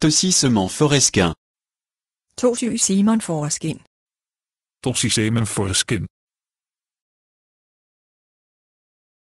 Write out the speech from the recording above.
Tossissement foreskin. Tossysemen foreskin. Tossissement foreskin.